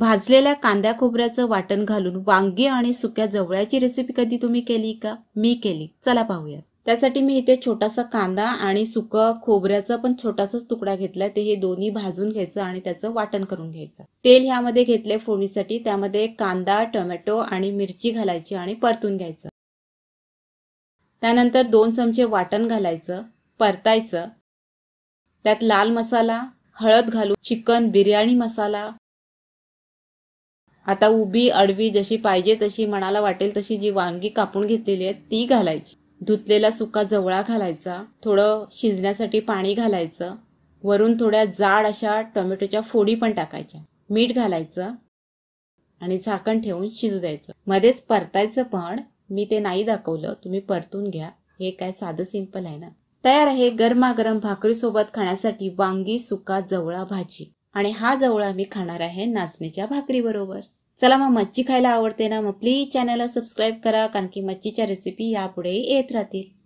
भाजलेल्या कांद्या खोबऱ्याचं वाटण घालून वांगी आणि सुक्या जवळ्याची रेसिपी कधी तुम्ही केली का मी केली चला पाहूया त्यासाठी मी इथे छोटासा कांदा आणि सुकं खोबऱ्याचा पण छोटासाच तुकडा घेतला ते हे दोन्ही भाजून घ्यायचं आणि त्याचं वाटण करून घ्यायचं तेल ह्यामध्ये घेतले फोडणीसाठी त्यामध्ये कांदा टोमॅटो आणि मिरची घालायची आणि परतून घ्यायचं त्यानंतर दोन चमचे वाटण घालायचं परतायचं त्यात लाल मसाला हळद घालून चिकन बिर्याणी मसाला आता उभी अडवी जशी पाहिजे तशी मनाला वाटेल तशी जी वांगी कापून घेतलेली आहे ती घालायची धुतलेला सुका जवळा घालायचा थोडं शिजण्यासाठी पाणी घालायचं वरून थोड्या जाड अशा टोमॅटोच्या फोडी पण टाकायच्या मीठ घालायचं आणि झाकण ठेवून शिजू द्यायचं मध्येच परतायचं पण मी ते नाही दाखवलं तुम्ही परतून घ्या हे काय साधं सिंपल आहे ना तयार आहे गरमागरम भाकरीसोबत खाण्यासाठी वांगी सुका जवळा भाजी आणि हा जवळा मी खाणार आहे नाचणीच्या भाकरीबरोबर चला मग मच्छी खायला आवडते ना मग प्लीज चॅनलला सबस्क्राईब करा कारण की मच्छीच्या रेसिपी यापुढे येत राहतील